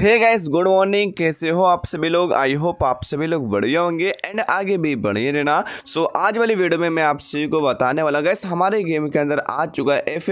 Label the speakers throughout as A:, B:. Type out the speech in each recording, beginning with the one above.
A: hey guys good morning कैसे हो आप सभी लोग आई होप आप सभी लोग बढ़िया होंगे एंड आगे भी बढ़िया रहना सो so, आज वाली वीडियो में मैं आप सभी को बताने वाला गैस हमारे गेम के अंदर आ चुका है एफ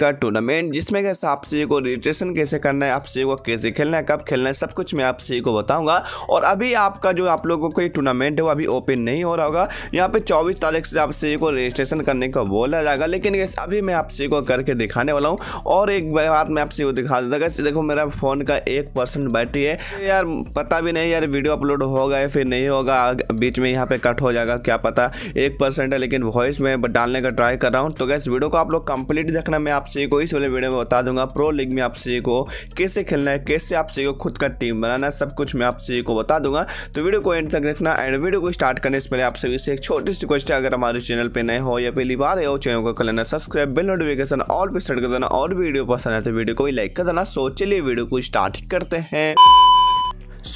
A: का टूर्नामेंट जिसमें गैस आप सभी को रजिस्ट्रेशन कैसे करना है आप सभी को कैसे खेलना है कब खेलना है सब कुछ मैं आप सभी को बताऊँगा और अभी आपका जो आप लोगों को टूर्नामेंट है वो अभी ओपन नहीं हो रहा होगा यहाँ पर चौबीस तारीख से आप सभी को रजिस्ट्रेशन करने का बोला जाएगा लेकिन गैस अभी मैं आप सभी को करके दिखाने वाला हूँ और एक बार मैं आप सभी को दिखा देता गैस देखो मेरा फ़ोन का एक परसेंट बैटरी है यार पता भी नहीं यार वीडियो अपलोड होगा या फिर नहीं होगा बीच में यहाँ पे कट हो जाएगा क्या पता एक परसेंट है लेकिन वॉइस में डालने का ट्राई कर रहा हूँ तो गैस वीडियो को आप लोग कंप्लीट देखना मैं आप को इस वाले वीडियो में बता दूंगा प्रो लीग में आप को कैसे खेलना है कैसे आप को खुद का टीम बनाना है सब कुछ मैं आप को बता दूंगा तो वीडियो को एंड तक देखना एंड वीडियो को स्टार्ट करने से पहले आप सभी से एक छोटी सी क्वेश्चन अगर हमारे चैनल पर नए हो या पहली बार है चैनल को कर लेना सब्सक्राइब बिल नोटिफिकेशन और भी स्टार्ट कर देना और वीडियो पसंद है तो वीडियो को भी लाइक कर देना सोचे वीडियो को स्टार्ट कर करते हैं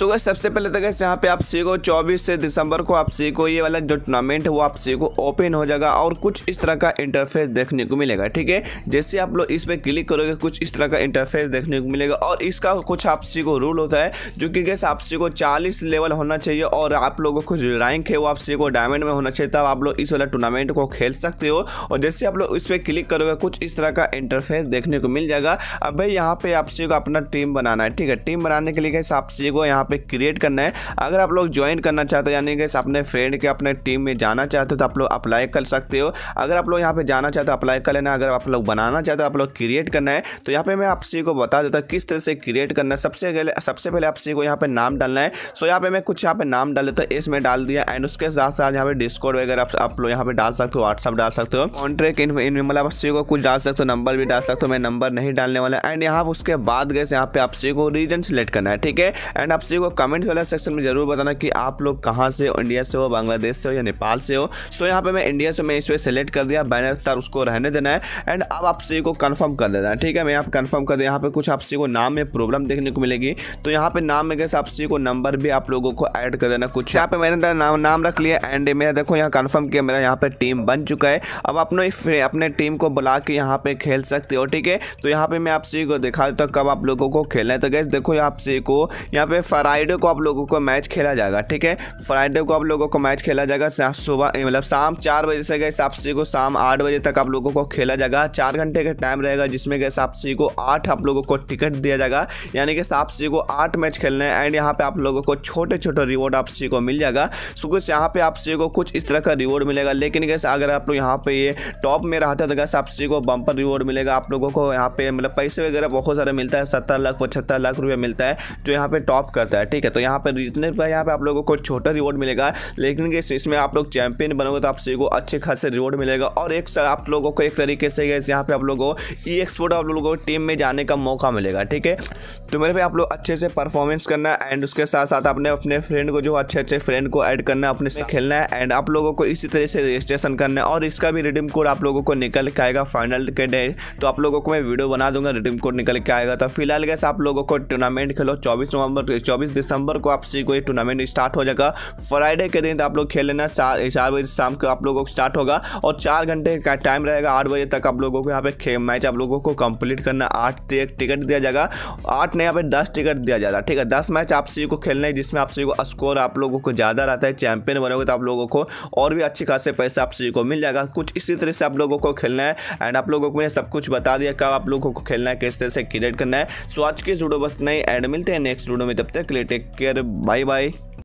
A: सो गए सबसे पहले तो गैस यहाँ पे आप सीखो 24 से दिसंबर को आप सीखो ये वाला जो टूर्नामेंट है वो आप सीखो ओपन हो जाएगा और कुछ इस तरह का इंटरफेस देखने को मिलेगा ठीक है जैसे आप लोग इस पर क्लिक करोगे कुछ इस तरह का इंटरफेस देखने को मिलेगा और इसका कुछ आप सीखो रूल होता है जो कि गैस आप सीखो चालीस लेवल होना चाहिए और आप लोगों को रैंक है वो आप सीखो डायमंड में होना चाहिए तब आप लोग इस वाला टूर्नामेंट को खेल सकते हो और जैसे आप लोग इस पर क्लिक करोगे कुछ इस तरह का इंटरफेस देखने को मिल जाएगा अब भाई यहाँ पे आप सीखो अपना टीम बनाना है ठीक है टीम बनाने के लिए गैस आप सीखो यहाँ पे क्रिएट करना है अगर आप लोग ज्वाइन करना चाहते हो यानी कि अपने फ्रेंड के अपने टीम में जाना चाहते हो तो आप लोग अप्लाई कर सकते हो अगर आप लोग यहाँ पे जाना चाहते हो अप्लाई कर लेना अगर आप लोग बनाना चाहते हो आप लोग क्रिएट करना है तो यहाँ पे मैं आप सी को बता देता हूँ किस तरह से क्रिएट करना है सबसे पहले सबसे पहले आप सी को यहाँ पे नाम डालना है सो यहाँ पे मैं कुछ यहाँ पे नाम डाल देता तो हूँ इसमें डाल दिया एंड उसके साथ साथ यहाँ पे डिस्कोड वगैरह आप, लोग यहाँ पे डाल सकते हो व्हाट्सअप डाल सकते हो कॉन्ट्रेक्ट इन मतलब आप सी को कुछ डाल सकते हो नंबर भी डाल सकते हो मैं नंबर नहीं डालने वाला एंड यहाँ उसके बाद गए यहाँ पे आप सी को रीजन सिलेक्ट करना है ठीक है एंड आप सी मेरे को कमेंट वाला सेक्शन में ज़रूर बताना कि आप लोग कहाँ से हो इंडिया से हो बांग्लादेश से हो या नेपाल से हो सो यहाँ पर मैं इंडिया से मैं इस पर सेलेक्ट कर दिया बैनर तार उसको रहने देना है एंड अब आप सी को कन्फर्म कर देना है ठीक है मैं आप कन्फर्म कर दें यहाँ पर कुछ आप सी को नाम में प्रॉब्लम देखने को मिलेगी तो यहाँ पर नाम में कैसे आप सी को नंबर भी आप लोगों को ऐड कर देना कुछ यहाँ पर मैंने तो नाम नाम रख लिया एंड मेरा देखो यहाँ कन्फर्म किया मेरा यहाँ पर टीम बन चुका है अब अपने अपने टीम को बुला के यहाँ पर खेल सकते हो ठीक है तो यहाँ पर मैं आप सी को दिखा देता हूँ कब आप लोगों को खेलना है तो गैस देखो आप सी को यहाँ पे फ्राइडे को आप लोगों को मैच खेला जाएगा ठीक है फ्राइडे को आप लोगों को मैच खेला जाएगा सुबह मतलब शाम चार बजे से गए आपसी को शाम आठ बजे तक आप लोगों को खेला जाएगा चार घंटे का टाइम रहेगा जिसमें गए आपसी को आठ आप लोगों को टिकट दिया जाएगा यानी कि सापसी को आठ मैच खेलने एंड यहाँ पे आप लोगों को छोटे छोटे रिवॉर्ड आप को मिल जाएगा सो कुछ यहाँ पे आप को कुछ इस तरह का रिवॉर्ड मिलेगा लेकिन गैस अगर आप लोग यहाँ पे ये टॉप में रहता तो गैस आपसी को बम्पर रिवॉर्ड मिलेगा आप लोगों को यहाँ पे मतलब पैसे वगैरह बहुत सारे मिलता है सत्तर लाख पचहत्तर लाख रुपये मिलता है जो यहाँ पे टॉप कर जाता है ठीक है तो यहाँ पर जितने रुपये यहाँ पर आप लोगों को छोटा रिवॉर्ड मिलेगा लेकिन इसमें आप लोग चैंपियन बनोगे तो आप सभी को अच्छे खासे रिवॉर्ड मिलेगा और एक आप लोगों को एक तरीके से यहाँ पर आप लोगों को ई एक्सपोर्ट आप लोगों को टीम में जाने का मौका मिलेगा ठीक है तो मेरे पे आप लोग अच्छे से परफॉर्मेंस करना है एंड उसके साथ साथ अपने अपने फ्रेंड को जो अच्छे अच्छे फ्रेंड को ऐड करना है अपने से खेलना है एंड आप लोगों को इसी तरह से रजिस्ट्रेशन करना है और इसका भी रिडीम कोड आप लोगों को निकल के आएगा फाइनल के डे तो आप लोगों को मैं वीडियो बना दूंगा रिडीम कोड निकल के आएगा तो फिलहाल गैस आप लोगों को टूर्नामेंट खेलो चौबीस नवंबर चौबीस चौबीस दिसंबर को आपसे को ये टूर्नामेंट स्टार्ट हो जाएगा फ्राइडे के दिन तो आप लोग खेल लेना चार चार बजे शाम को आप लोगों को स्टार्ट होगा और चार घंटे का टाइम रहेगा आठ बजे तक आप लोगों को यहाँ पे मैच आप लोगों को कंप्लीट करना आठ टिकट दिया जाएगा आठ नहीं यहाँ पे दस टिकट दिया जाएगा ठीक है दस मैच आप सभी को खेलना है जिसमें आप सभी को स्कोर आप लोगों को ज़्यादा रहता है चैंपियन बनोगे तो आप लोगों को और भी अच्छे खासे पैसे आप सभी को मिल जाएगा कुछ इसी तरह से आप लोगों को खेलना है एंड आप लोगों को सब कुछ बता दिया कब आप लोगों को खेलना है किस तरह से क्रिएट करना है सो आज के जुड़ो बस नहीं एंड मिलते हैं नेक्स्ट जुड़ो में तब तक लिए टेक केयर बाय बाय